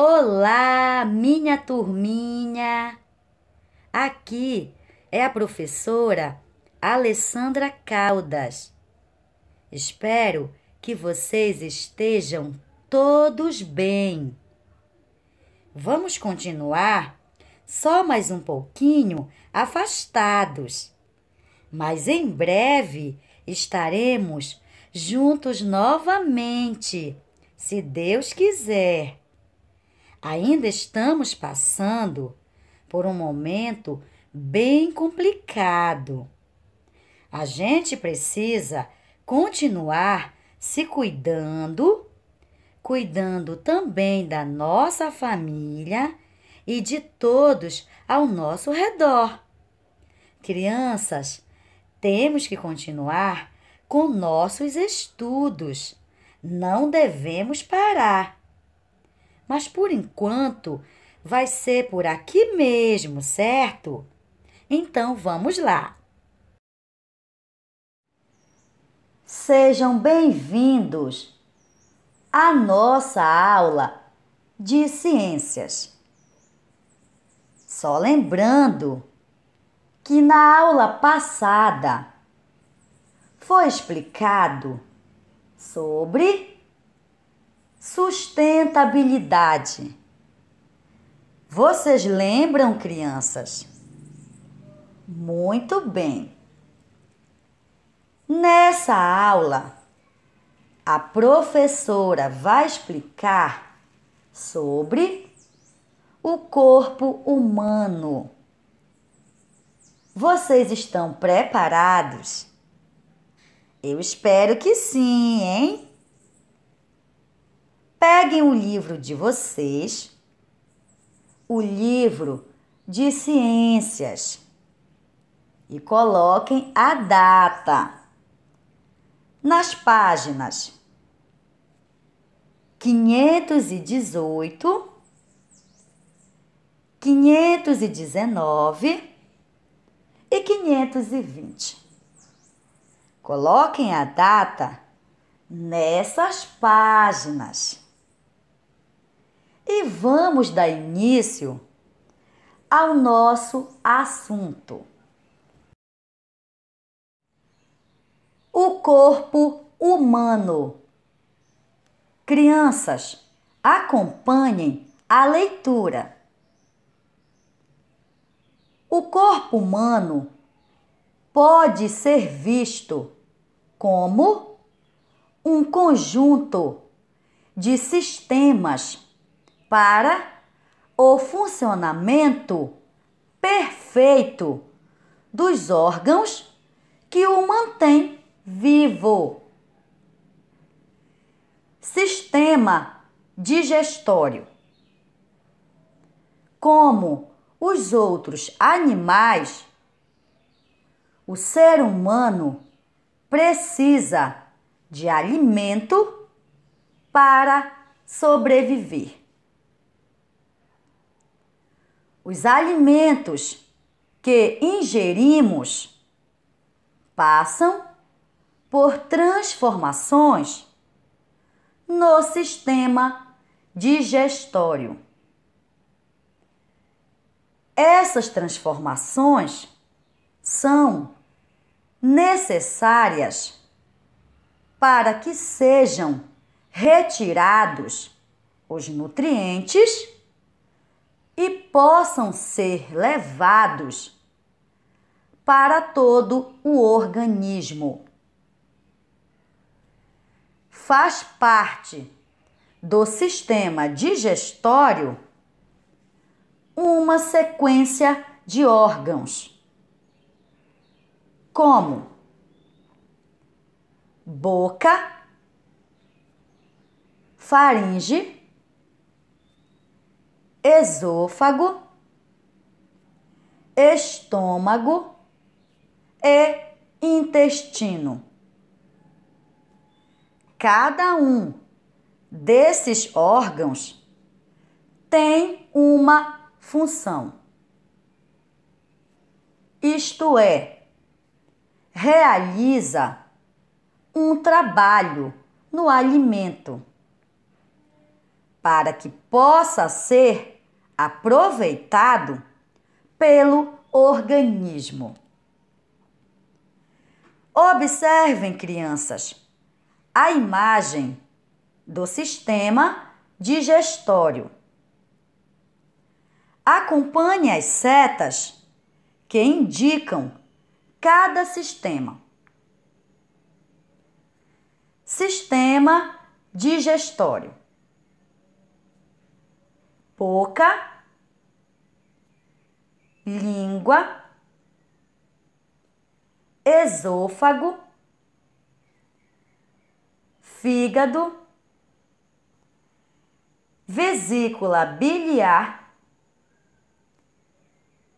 Olá, minha turminha! Aqui é a professora Alessandra Caldas. Espero que vocês estejam todos bem. Vamos continuar só mais um pouquinho afastados, mas em breve estaremos juntos novamente, se Deus quiser ainda estamos passando por um momento bem complicado. A gente precisa continuar se cuidando, cuidando também da nossa família e de todos ao nosso redor. Crianças, temos que continuar com nossos estudos. Não devemos parar mas por enquanto vai ser por aqui mesmo, certo? Então vamos lá! Sejam bem-vindos à nossa aula de ciências. Só lembrando que na aula passada foi explicado sobre Sustentabilidade. Vocês lembram, crianças? Muito bem. Nessa aula, a professora vai explicar sobre o corpo humano. Vocês estão preparados? Eu espero que sim, hein? Peguem o livro de vocês, o livro de ciências, e coloquem a data nas páginas 518, 519 e 520. Coloquem a data nessas páginas e vamos dar início ao nosso assunto. O corpo humano. Crianças, acompanhem a leitura. O corpo humano pode ser visto como um conjunto de sistemas para o funcionamento perfeito dos órgãos que o mantém vivo. Sistema digestório. Como os outros animais, o ser humano precisa de alimento para sobreviver os alimentos que ingerimos passam por transformações no sistema digestório. Essas transformações são necessárias para que sejam retirados os nutrientes e possam ser levados para todo o organismo. Faz parte do sistema digestório uma sequência de órgãos, como boca, faringe, esôfago, estômago e intestino. Cada um desses órgãos tem uma função. Isto é, realiza um trabalho no alimento para que possa ser aproveitado pelo organismo. Observem, crianças, a imagem do sistema digestório. Acompanhe as setas que indicam cada sistema. Sistema digestório boca, língua, esôfago, fígado, vesícula biliar,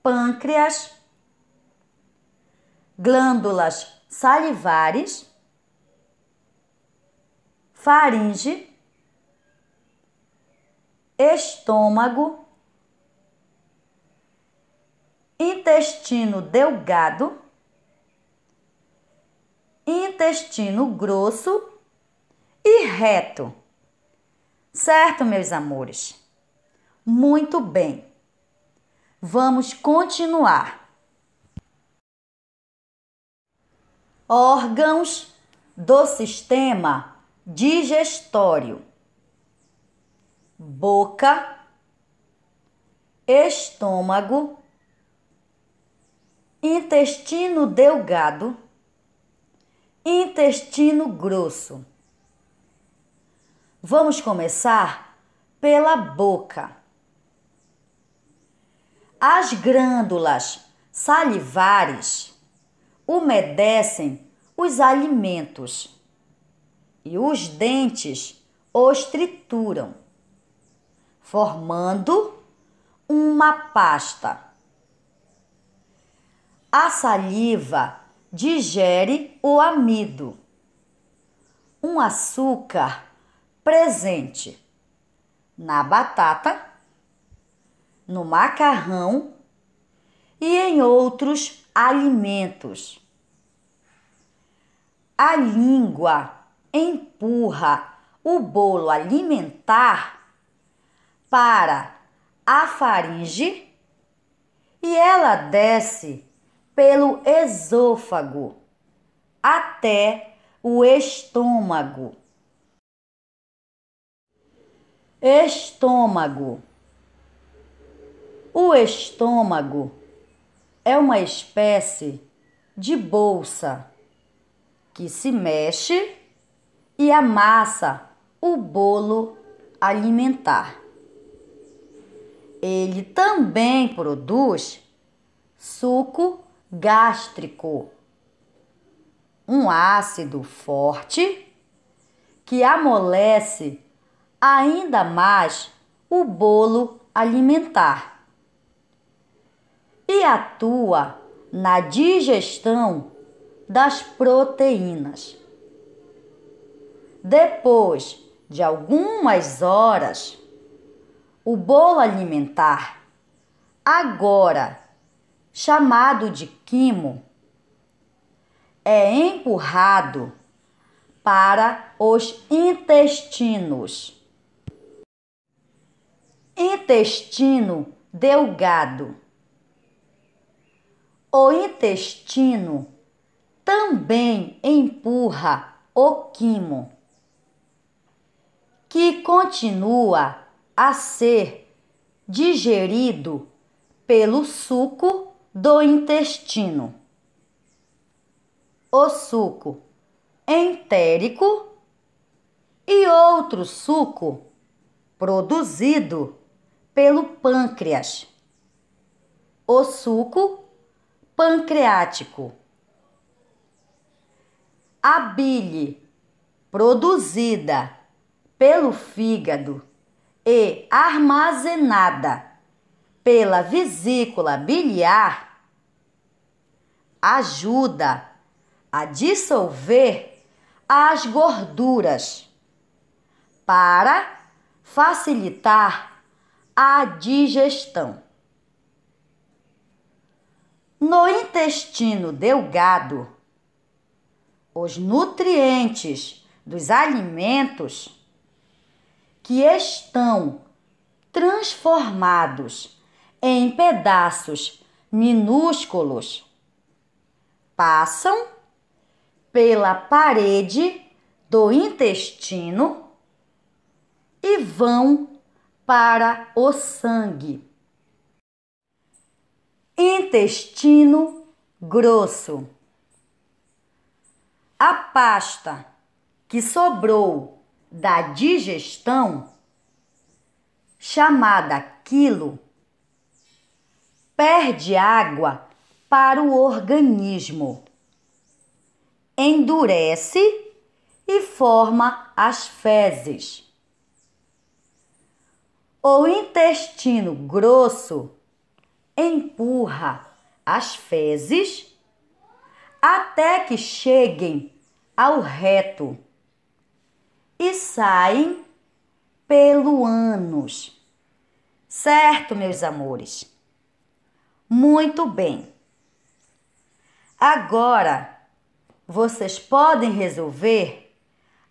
pâncreas, glândulas salivares, faringe estômago, intestino delgado, intestino grosso e reto. Certo, meus amores? Muito bem. Vamos continuar. Órgãos do sistema digestório boca, estômago, intestino delgado, intestino grosso. Vamos começar pela boca. As glândulas salivares umedecem os alimentos e os dentes os trituram formando uma pasta. A saliva digere o amido. Um açúcar presente na batata, no macarrão e em outros alimentos. A língua empurra o bolo alimentar para a faringe e ela desce pelo esôfago até o estômago. Estômago. O estômago é uma espécie de bolsa que se mexe e amassa o bolo alimentar ele também produz suco gástrico, um ácido forte que amolece ainda mais o bolo alimentar e atua na digestão das proteínas. Depois de algumas horas, o bolo alimentar, agora chamado de quimo, é empurrado para os intestinos. Intestino delgado. O intestino também empurra o quimo, que continua a ser digerido pelo suco do intestino. O suco entérico e outro suco produzido pelo pâncreas. O suco pancreático. A bile produzida pelo fígado e armazenada pela vesícula biliar ajuda a dissolver as gorduras para facilitar a digestão. No intestino delgado, os nutrientes dos alimentos que estão transformados em pedaços minúsculos passam pela parede do intestino e vão para o sangue. Intestino grosso. A pasta que sobrou da digestão, chamada quilo, perde água para o organismo, endurece e forma as fezes. O intestino grosso empurra as fezes até que cheguem ao reto e saem pelo ânus. Certo, meus amores? Muito bem. Agora vocês podem resolver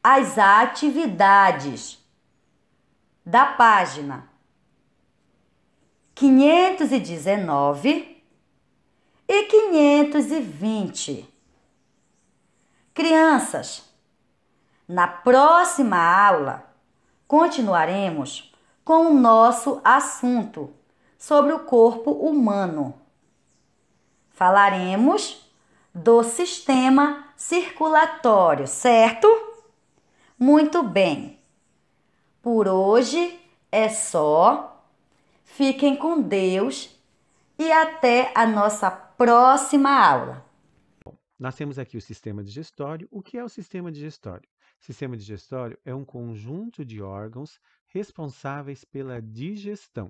as atividades da página 519 e 520. Crianças, na próxima aula, continuaremos com o nosso assunto sobre o corpo humano. Falaremos do sistema circulatório, certo? Muito bem. Por hoje é só. Fiquem com Deus e até a nossa próxima aula. Nós temos aqui o sistema digestório. O que é o sistema digestório? Sistema digestório é um conjunto de órgãos responsáveis pela digestão.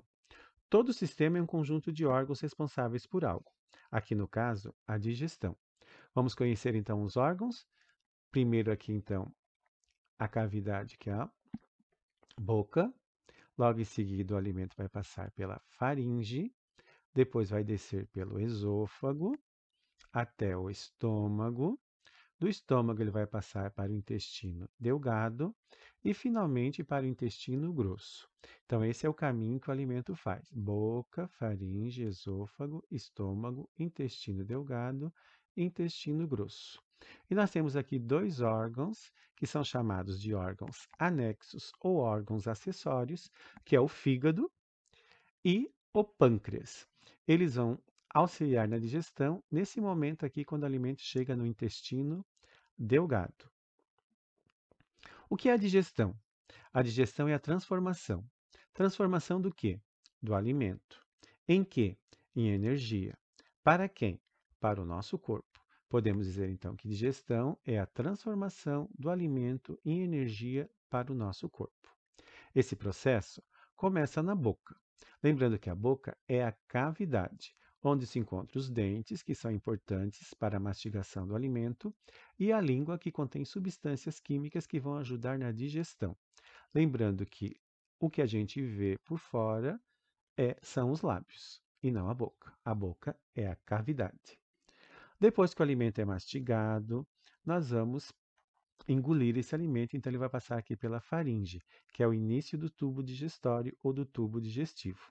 Todo sistema é um conjunto de órgãos responsáveis por algo. Aqui no caso, a digestão. Vamos conhecer então os órgãos. Primeiro aqui então a cavidade que é a boca. Logo em seguida o alimento vai passar pela faringe, depois vai descer pelo esôfago até o estômago, do estômago ele vai passar para o intestino delgado e finalmente para o intestino grosso. Então esse é o caminho que o alimento faz: boca, faringe, esôfago, estômago, intestino delgado, intestino grosso. E nós temos aqui dois órgãos que são chamados de órgãos anexos ou órgãos acessórios, que é o fígado e o pâncreas. Eles vão auxiliar na digestão nesse momento aqui quando o alimento chega no intestino Delgado. O que é a digestão? A digestão é a transformação. Transformação do que? Do alimento. Em que? Em energia. Para quem? Para o nosso corpo. Podemos dizer então que digestão é a transformação do alimento em energia para o nosso corpo. Esse processo começa na boca. Lembrando que a boca é a cavidade onde se encontram os dentes, que são importantes para a mastigação do alimento, e a língua, que contém substâncias químicas que vão ajudar na digestão. Lembrando que o que a gente vê por fora é, são os lábios e não a boca. A boca é a cavidade. Depois que o alimento é mastigado, nós vamos engolir esse alimento, então ele vai passar aqui pela faringe, que é o início do tubo digestório ou do tubo digestivo.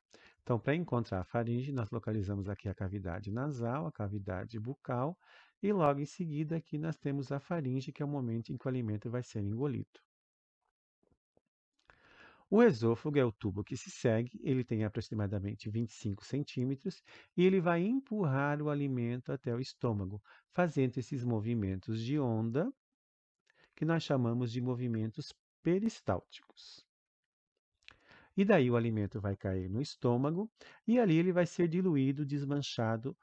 Então, para encontrar a faringe, nós localizamos aqui a cavidade nasal, a cavidade bucal, e logo em seguida aqui nós temos a faringe, que é o momento em que o alimento vai ser engolido. O esôfago é o tubo que se segue, ele tem aproximadamente 25 centímetros e ele vai empurrar o alimento até o estômago, fazendo esses movimentos de onda que nós chamamos de movimentos peristálticos. E daí o alimento vai cair no estômago e ali ele vai ser diluído, desmanchado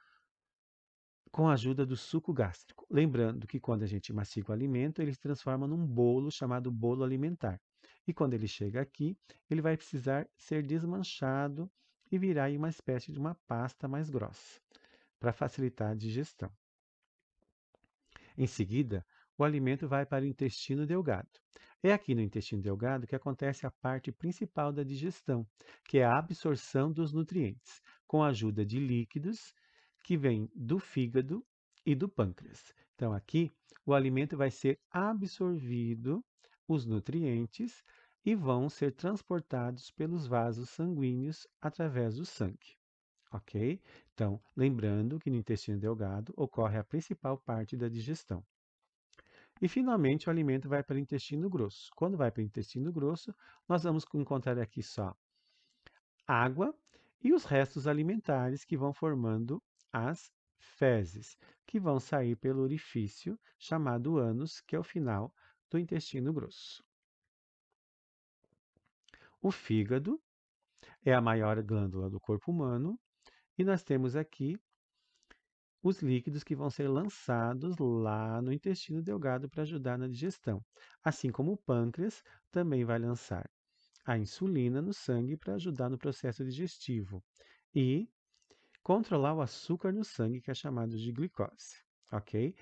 com a ajuda do suco gástrico. Lembrando que quando a gente mastiga o alimento, ele se transforma num bolo chamado bolo alimentar. E quando ele chega aqui, ele vai precisar ser desmanchado e virar uma espécie de uma pasta mais grossa, para facilitar a digestão. Em seguida, o alimento vai para o intestino delgado. É aqui no intestino delgado que acontece a parte principal da digestão, que é a absorção dos nutrientes, com a ajuda de líquidos que vêm do fígado e do pâncreas. Então, aqui, o alimento vai ser absorvido, os nutrientes, e vão ser transportados pelos vasos sanguíneos através do sangue. Ok? Então, lembrando que no intestino delgado ocorre a principal parte da digestão. E finalmente o alimento vai para o intestino grosso. Quando vai para o intestino grosso, nós vamos encontrar aqui só água e os restos alimentares que vão formando as fezes, que vão sair pelo orifício chamado ânus, que é o final do intestino grosso. O fígado é a maior glândula do corpo humano e nós temos aqui os líquidos que vão ser lançados lá no intestino delgado para ajudar na digestão, assim como o pâncreas também vai lançar a insulina no sangue para ajudar no processo digestivo e controlar o açúcar no sangue, que é chamado de glicose, ok?